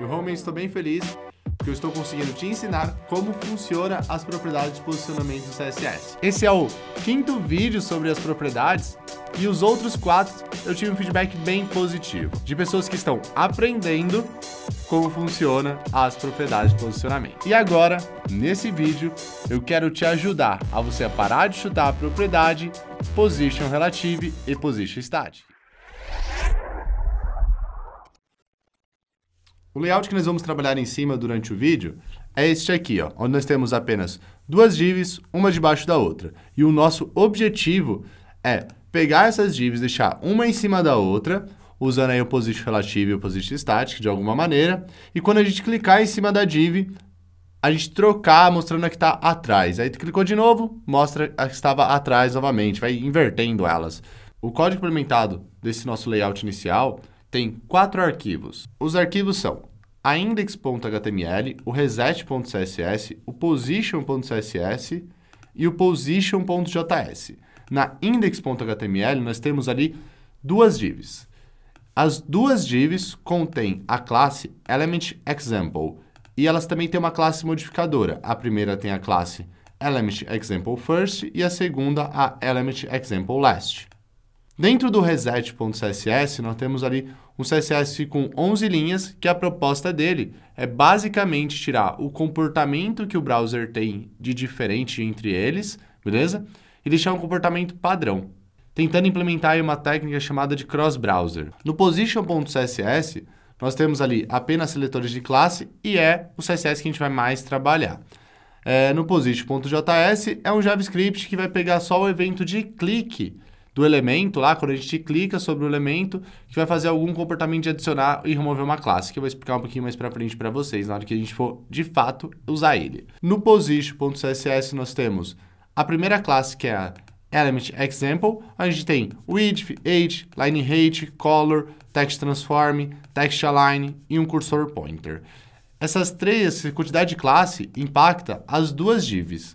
Eu realmente estou bem feliz porque eu estou conseguindo te ensinar como funciona as propriedades de posicionamento do CSS. Esse é o quinto vídeo sobre as propriedades e os outros quatro eu tive um feedback bem positivo de pessoas que estão aprendendo como funciona as propriedades de posicionamento. E agora, nesse vídeo, eu quero te ajudar a você parar de chutar a propriedade position relative e position static. O layout que nós vamos trabalhar em cima durante o vídeo é este aqui, ó, onde nós temos apenas duas divs, uma debaixo da outra. E o nosso objetivo é pegar essas divs, deixar uma em cima da outra, usando aí o position relativo e o position static de alguma maneira. E quando a gente clicar em cima da div, a gente trocar mostrando a que está atrás. Aí tu clicou de novo, mostra a que estava atrás novamente, vai invertendo elas. O código implementado desse nosso layout inicial tem quatro arquivos. Os arquivos são a index.html, o reset.css, o position.css e o position.js. Na index.html, nós temos ali duas divs. As duas divs contêm a classe ElementExample e elas também têm uma classe modificadora. A primeira tem a classe ElementExampleFirst e a segunda a ElementExampleLast. Dentro do reset.css, nós temos ali um CSS com 11 linhas, que a proposta dele é basicamente tirar o comportamento que o browser tem de diferente entre eles, beleza? E deixar um comportamento padrão, tentando implementar uma técnica chamada de cross-browser. No position.css, nós temos ali apenas seletores de classe e é o CSS que a gente vai mais trabalhar. É, no position.js é um JavaScript que vai pegar só o evento de clique do elemento lá, quando a gente clica sobre o elemento, que vai fazer algum comportamento de adicionar e remover uma classe, que eu vou explicar um pouquinho mais para frente para vocês, na hora que a gente for, de fato, usar ele. No position.css nós temos a primeira classe, que é a element example, a gente tem width, age, line height, color, text transform, text align e um cursor pointer. Essas três, essa quantidade de classe impacta as duas divs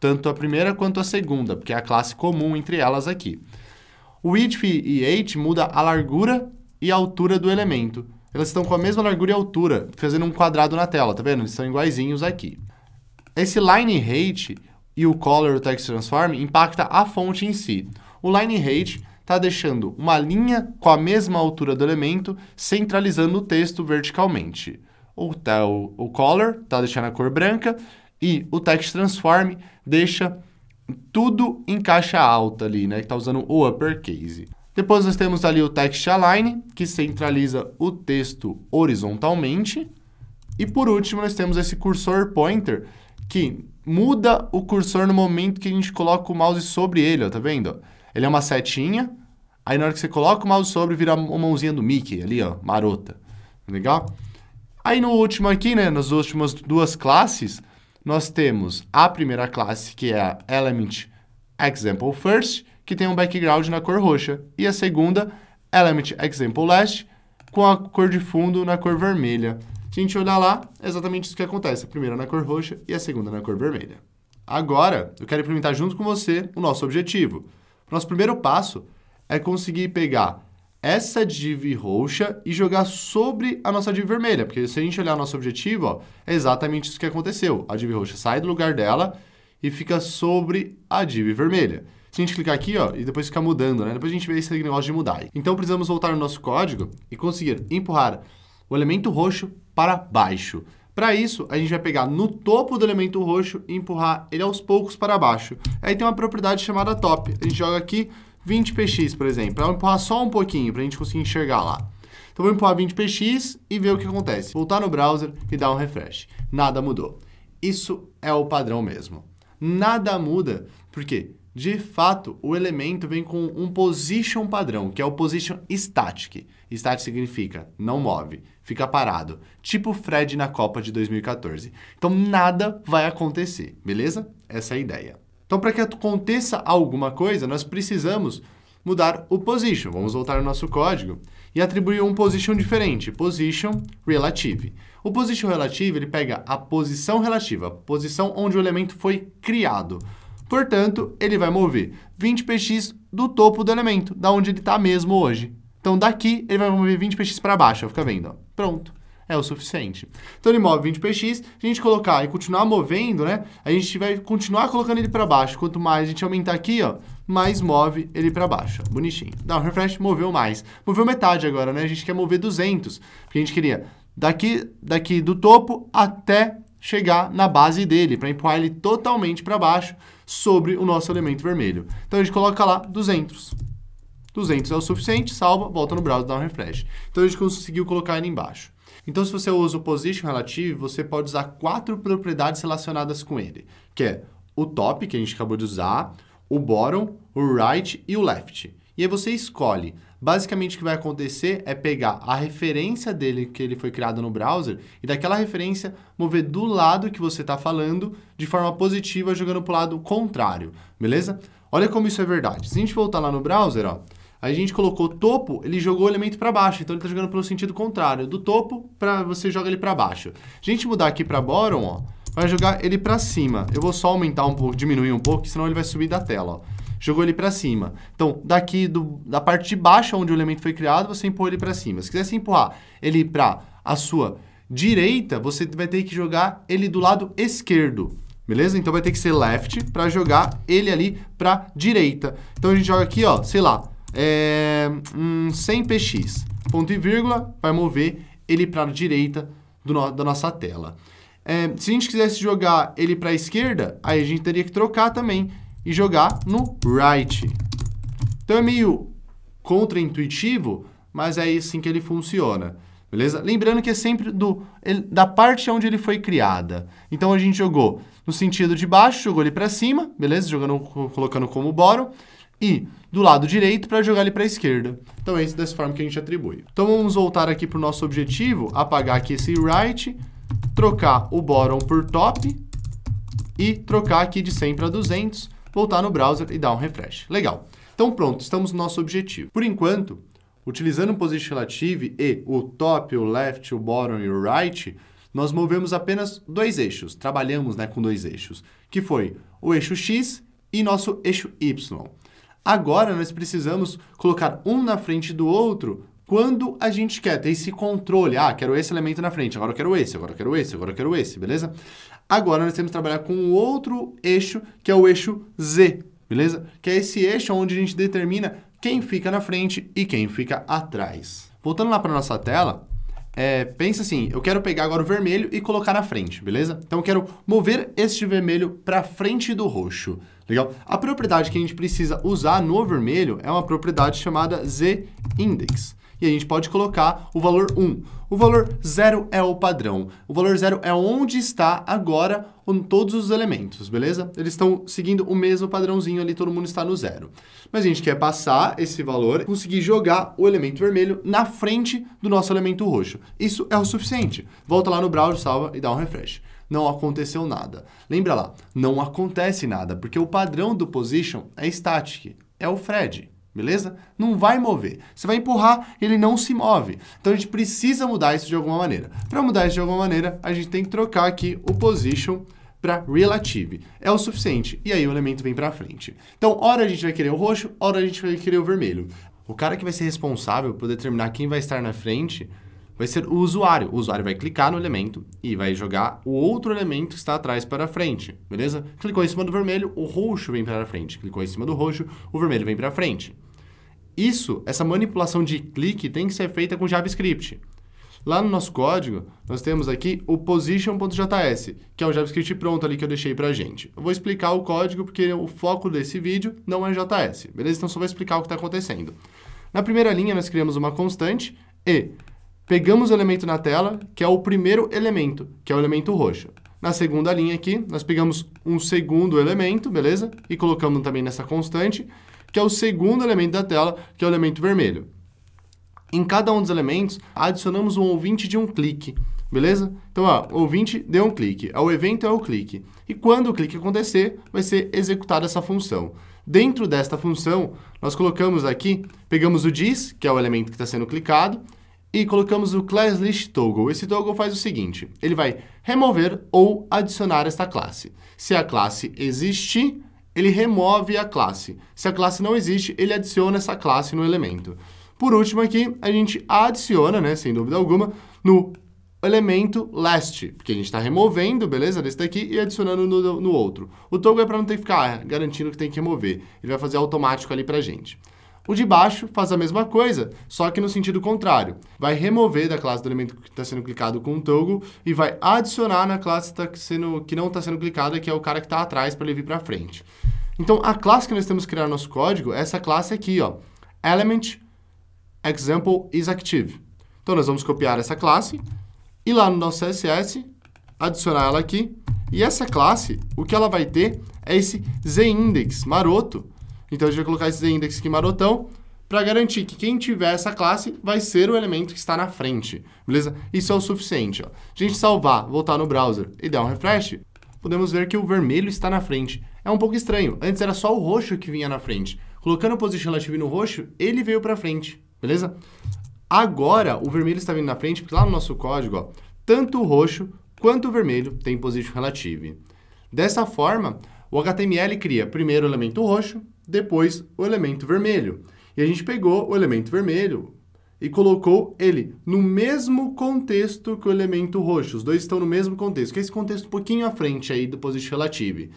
tanto a primeira quanto a segunda, porque é a classe comum entre elas aqui. O width e height muda a largura e a altura do elemento. Elas estão com a mesma largura e altura, fazendo um quadrado na tela, tá vendo? Eles são iguaizinhos aqui. Esse line height e o color o text transform impacta a fonte em si. O line height está deixando uma linha com a mesma altura do elemento, centralizando o texto verticalmente. O, tá, o, o color está deixando a cor branca e o text transform deixa tudo em caixa alta ali, né? Que está usando o uppercase. Depois nós temos ali o text align, que centraliza o texto horizontalmente. E por último, nós temos esse cursor pointer, que muda o cursor no momento que a gente coloca o mouse sobre ele, ó, tá vendo? Ele é uma setinha, aí na hora que você coloca o mouse sobre, vira uma mãozinha do Mickey ali, ó, marota. Legal? Aí no último aqui, né, nas últimas duas classes, nós temos a primeira classe, que é a Element Example First, que tem um background na cor roxa, e a segunda, Element Example Last, com a cor de fundo na cor vermelha. Se a gente olhar lá, é exatamente isso que acontece. A primeira na cor roxa e a segunda na cor vermelha. Agora, eu quero implementar junto com você o nosso objetivo. O nosso primeiro passo é conseguir pegar essa div roxa e jogar sobre a nossa div vermelha, porque se a gente olhar nosso objetivo, ó, é exatamente isso que aconteceu. A div roxa sai do lugar dela e fica sobre a div vermelha. Se a gente clicar aqui, ó, e depois ficar mudando, né? Depois a gente vê esse negócio de mudar. Então precisamos voltar no nosso código e conseguir empurrar o elemento roxo para baixo. Para isso, a gente vai pegar no topo do elemento roxo e empurrar ele aos poucos para baixo. Aí tem uma propriedade chamada top. A gente joga aqui, 20px, por exemplo. Ela vai empurrar só um pouquinho para a gente conseguir enxergar lá. Então vou empurrar 20px e ver o que acontece. Voltar no browser e dar um refresh. Nada mudou. Isso é o padrão mesmo. Nada muda, porque de fato o elemento vem com um position padrão, que é o position static. Static significa não move, fica parado, tipo Fred na Copa de 2014. Então nada vai acontecer, beleza? Essa é a ideia. Então, para que aconteça alguma coisa, nós precisamos mudar o position. Vamos voltar ao nosso código e atribuir um position diferente, position relative. O position relative, ele pega a posição relativa, a posição onde o elemento foi criado. Portanto, ele vai mover 20px do topo do elemento, da onde ele está mesmo hoje. Então, daqui, ele vai mover 20px para baixo, fica vendo. Ó. Pronto é o suficiente. Então ele move 20 px, a gente colocar e continuar movendo, né? A gente vai continuar colocando ele para baixo. Quanto mais a gente aumentar aqui, ó, mais move ele para baixo. bonitinho. Dá um refresh, moveu mais. Moveu metade agora, né? A gente quer mover 200, porque a gente queria daqui, daqui do topo até chegar na base dele, para empurrar ele totalmente para baixo sobre o nosso elemento vermelho. Então a gente coloca lá 200. 200 é o suficiente, salva, volta no browser, dá um refresh. Então a gente conseguiu colocar ele embaixo. Então, se você usa o position relative, você pode usar quatro propriedades relacionadas com ele, que é o top, que a gente acabou de usar, o bottom, o right e o left. E aí você escolhe. Basicamente, o que vai acontecer é pegar a referência dele que ele foi criado no browser e daquela referência mover do lado que você está falando de forma positiva, jogando para o lado contrário, beleza? Olha como isso é verdade. Se a gente voltar lá no browser, ó, Aí a gente colocou topo, ele jogou o elemento para baixo, então ele está jogando pelo sentido contrário. Do topo, pra, você joga ele para baixo. Se a gente mudar aqui para bottom, ó, vai jogar ele para cima. Eu vou só aumentar um pouco, diminuir um pouco, senão ele vai subir da tela. Ó. Jogou ele para cima. Então, daqui do, da parte de baixo, onde o elemento foi criado, você empurra ele para cima. Se quiser empurrar ele para a sua direita, você vai ter que jogar ele do lado esquerdo. Beleza? Então vai ter que ser left para jogar ele ali para direita. Então a gente joga aqui, ó, sei lá, é, um 100 px. Ponto e vírgula vai mover ele para a direita no, da nossa tela. É, se a gente quisesse jogar ele para a esquerda, aí a gente teria que trocar também e jogar no right. Então é meio contra-intuitivo, mas é assim que ele funciona. Beleza? Lembrando que é sempre do, ele, da parte onde ele foi criada. Então a gente jogou no sentido de baixo, jogou ele para cima, beleza? Jogando, colocando como boro e do lado direito para jogar ele para a esquerda. Então é dessa forma que a gente atribui. Então vamos voltar aqui para o nosso objetivo, apagar aqui esse right, trocar o bottom por top e trocar aqui de 100 para 200, voltar no browser e dar um refresh. Legal. Então pronto, estamos no nosso objetivo. Por enquanto, utilizando o position relative e o top, o left, o bottom e o right, nós movemos apenas dois eixos, trabalhamos né, com dois eixos, que foi o eixo X e nosso eixo Y. Agora nós precisamos colocar um na frente do outro quando a gente quer ter esse controle. Ah, quero esse elemento na frente, agora eu quero esse, agora eu quero esse, agora eu quero esse, beleza? Agora nós temos que trabalhar com o outro eixo, que é o eixo Z, beleza? Que é esse eixo onde a gente determina quem fica na frente e quem fica atrás. Voltando lá para nossa tela, é, pensa assim, eu quero pegar agora o vermelho e colocar na frente, beleza? Então eu quero mover este vermelho para frente do roxo. Legal? A propriedade que a gente precisa usar no vermelho é uma propriedade chamada z-index. E a gente pode colocar o valor 1. O valor 0 é o padrão. O valor 0 é onde está agora todos os elementos, beleza? Eles estão seguindo o mesmo padrãozinho ali, todo mundo está no zero. Mas a gente quer passar esse valor, conseguir jogar o elemento vermelho na frente do nosso elemento roxo. Isso é o suficiente. Volta lá no browser, salva e dá um refresh não aconteceu nada. Lembra lá, não acontece nada, porque o padrão do position é static, é o Fred, beleza? Não vai mover. Você vai empurrar, ele não se move. Então a gente precisa mudar isso de alguma maneira. Para mudar isso de alguma maneira, a gente tem que trocar aqui o position para relative. É o suficiente. E aí o elemento vem para frente. Então, hora a gente vai querer o roxo, hora a gente vai querer o vermelho. O cara que vai ser responsável por determinar quem vai estar na frente vai ser o usuário. O usuário vai clicar no elemento e vai jogar o outro elemento que está atrás para frente, beleza? Clicou em cima do vermelho, o roxo vem para frente. Clicou em cima do roxo, o vermelho vem para frente. Isso, essa manipulação de clique tem que ser feita com JavaScript. Lá no nosso código, nós temos aqui o position.js, que é o JavaScript pronto ali que eu deixei a gente. Eu vou explicar o código porque o foco desse vídeo não é JS, beleza? Então só vou explicar o que está acontecendo. Na primeira linha, nós criamos uma constante e Pegamos o elemento na tela, que é o primeiro elemento, que é o elemento roxo. Na segunda linha aqui, nós pegamos um segundo elemento, beleza? E colocamos também nessa constante, que é o segundo elemento da tela, que é o elemento vermelho. Em cada um dos elementos, adicionamos um ouvinte de um clique, beleza? Então, ó, ouvinte deu um clique, é o evento é o clique. E quando o clique acontecer, vai ser executada essa função. Dentro desta função, nós colocamos aqui, pegamos o diz, que é o elemento que está sendo clicado, e colocamos o classList toggle. Esse toggle faz o seguinte, ele vai remover ou adicionar esta classe. Se a classe existe, ele remove a classe. Se a classe não existe, ele adiciona essa classe no elemento. Por último aqui, a gente adiciona, né, sem dúvida alguma, no elemento last, porque a gente está removendo, beleza, desse daqui e adicionando no, no outro. O toggle é para não ter que ficar garantindo que tem que remover. Ele vai fazer automático ali para a gente. O de baixo faz a mesma coisa, só que no sentido contrário. Vai remover da classe do elemento que está sendo clicado com o toggle e vai adicionar na classe que, tá sendo, que não está sendo clicada, que é o cara que está atrás para ele vir para frente. Então, a classe que nós temos que criar no nosso código é essa classe aqui, ó, element example is active. Então, nós vamos copiar essa classe e lá no nosso CSS adicionar ela aqui. E essa classe, o que ela vai ter é esse zindex maroto, então a gente vai colocar esses index aqui marotão para garantir que quem tiver essa classe vai ser o elemento que está na frente, beleza? Isso é o suficiente, ó. A gente salvar, voltar no browser e dar um refresh, podemos ver que o vermelho está na frente. É um pouco estranho, antes era só o roxo que vinha na frente. Colocando o position relative no roxo, ele veio para frente, beleza? Agora, o vermelho está vindo na frente, porque lá no nosso código, ó, tanto o roxo quanto o vermelho tem position relative. Dessa forma, o HTML cria primeiro o elemento roxo, depois o elemento vermelho. E a gente pegou o elemento vermelho e colocou ele no mesmo contexto que o elemento roxo. Os dois estão no mesmo contexto, que é esse contexto um pouquinho à frente aí do positivo relativo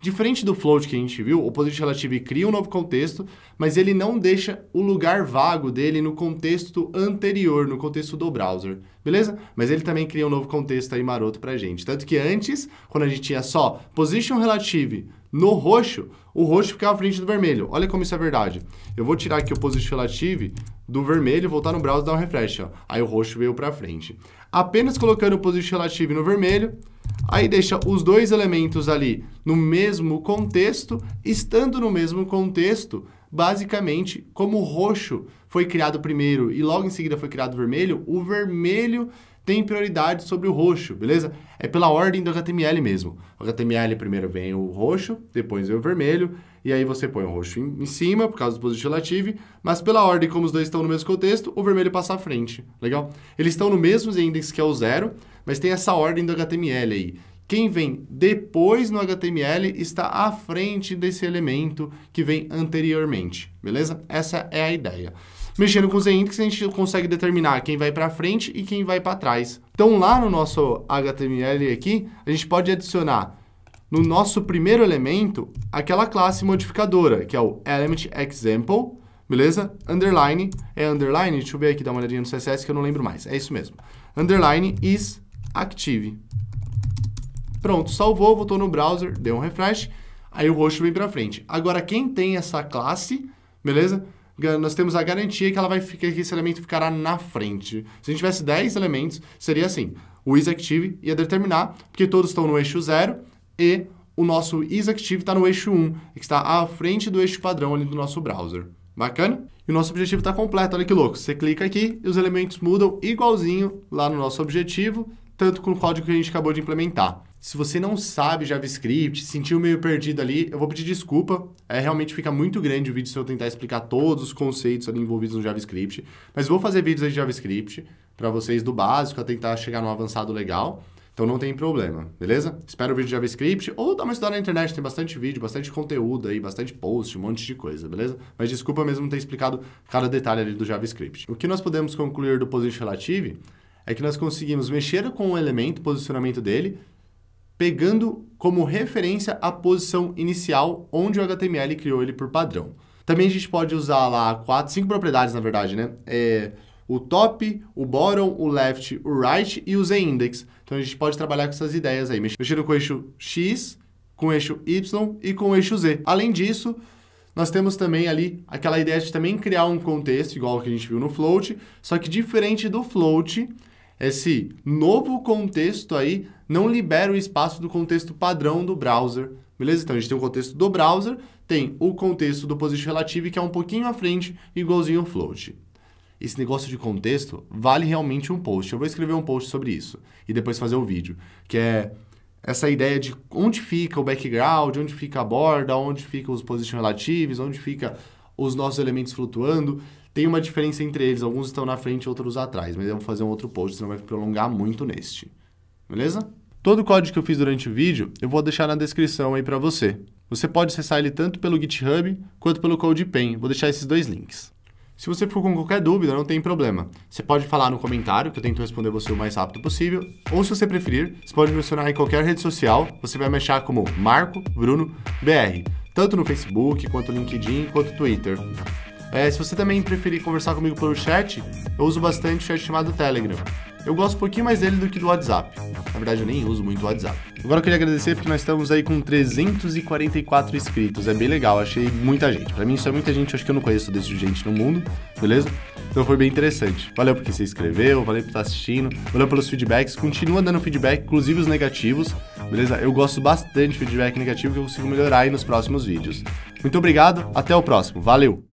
Diferente do float que a gente viu, o Position Relative cria um novo contexto, mas ele não deixa o lugar vago dele no contexto anterior, no contexto do browser, beleza? Mas ele também cria um novo contexto aí maroto pra gente. Tanto que antes, quando a gente tinha só Position Relative no roxo, o roxo ficava à frente do vermelho. Olha como isso é verdade. Eu vou tirar aqui o Position Relative do vermelho, voltar no browser e dar um refresh. Ó. Aí o roxo veio pra frente apenas colocando o position relative no vermelho, aí deixa os dois elementos ali no mesmo contexto, estando no mesmo contexto, basicamente, como o roxo foi criado primeiro e logo em seguida foi criado o vermelho, o vermelho tem prioridade sobre o roxo, beleza? É pela ordem do HTML mesmo. O HTML primeiro vem o roxo, depois vem o vermelho e aí você põe o roxo em, em cima, por causa do positivo relativo, mas pela ordem como os dois estão no mesmo contexto, o vermelho passa à frente. Legal? Eles estão no mesmo índice que é o zero, mas tem essa ordem do HTML aí. Quem vem depois no HTML está à frente desse elemento que vem anteriormente, beleza? Essa é a ideia. Mexendo com os índices a gente consegue determinar quem vai para frente e quem vai para trás. Então, lá no nosso HTML aqui, a gente pode adicionar no nosso primeiro elemento aquela classe modificadora, que é o element example, beleza? Underline, é underline, deixa eu ver aqui, dar uma olhadinha no CSS que eu não lembro mais, é isso mesmo. Underline is active. Pronto, salvou, voltou no browser, deu um refresh, aí o roxo vem para frente. Agora, quem tem essa classe, beleza? Nós temos a garantia que ela vai ficar, que esse elemento ficará na frente. Se a gente tivesse 10 elementos, seria assim, o isActive ia determinar, porque todos estão no eixo zero e o nosso isActive está no eixo 1, que está à frente do eixo padrão ali do nosso browser. Bacana? E o nosso objetivo está completo, olha que louco. Você clica aqui e os elementos mudam igualzinho lá no nosso objetivo, tanto com o código que a gente acabou de implementar. Se você não sabe JavaScript, sentiu meio perdido ali, eu vou pedir desculpa. É, realmente fica muito grande o vídeo se eu tentar explicar todos os conceitos ali envolvidos no JavaScript. Mas vou fazer vídeos de JavaScript para vocês do básico, a tentar chegar no avançado legal. Então não tem problema, beleza? Espera o vídeo de JavaScript ou dá uma estudada na internet, tem bastante vídeo, bastante conteúdo aí, bastante post, um monte de coisa, beleza? Mas desculpa mesmo não ter explicado cada detalhe ali do JavaScript. O que nós podemos concluir do Position Relative é que nós conseguimos mexer com o elemento, posicionamento dele, pegando como referência a posição inicial onde o HTML criou ele por padrão. Também a gente pode usar lá quatro, cinco propriedades, na verdade, né? É, o top, o bottom, o left, o right e o z-index então a gente pode trabalhar com essas ideias aí, mexendo com o eixo X, com o eixo Y e com o eixo Z. Além disso, nós temos também ali aquela ideia de também criar um contexto, igual que a gente viu no float, só que diferente do float, esse novo contexto aí não libera o espaço do contexto padrão do browser, beleza? Então a gente tem o contexto do browser, tem o contexto do position relative que é um pouquinho à frente, igualzinho ao float esse negócio de contexto vale realmente um post. Eu vou escrever um post sobre isso e depois fazer o um vídeo, que é essa ideia de onde fica o background, onde fica a borda, onde ficam os position relatives, onde fica os nossos elementos flutuando. Tem uma diferença entre eles, alguns estão na frente, outros atrás, mas eu vou fazer um outro post, senão vai prolongar muito neste. Beleza? Todo o código que eu fiz durante o vídeo, eu vou deixar na descrição aí para você. Você pode acessar ele tanto pelo GitHub quanto pelo CodePen. Vou deixar esses dois links. Se você ficou com qualquer dúvida, não tem problema. Você pode falar no comentário, que eu tento responder você o mais rápido possível. Ou se você preferir, você pode me acionar em qualquer rede social. Você vai me achar como Marco Bruno BR, tanto no Facebook, quanto no LinkedIn, quanto no Twitter. É, se você também preferir conversar comigo pelo chat, eu uso bastante o chat chamado Telegram. Eu gosto um pouquinho mais dele do que do WhatsApp. Na verdade, eu nem uso muito o WhatsApp. Agora eu queria agradecer porque nós estamos aí com 344 inscritos. É bem legal, achei muita gente. Para mim, isso é muita gente, acho que eu não conheço desse gente no mundo, beleza? Então foi bem interessante. Valeu porque se inscreveu, valeu por estar tá assistindo, valeu pelos feedbacks. Continua dando feedback, inclusive os negativos, beleza? Eu gosto bastante de feedback negativo que eu consigo melhorar aí nos próximos vídeos. Muito obrigado, até o próximo. Valeu!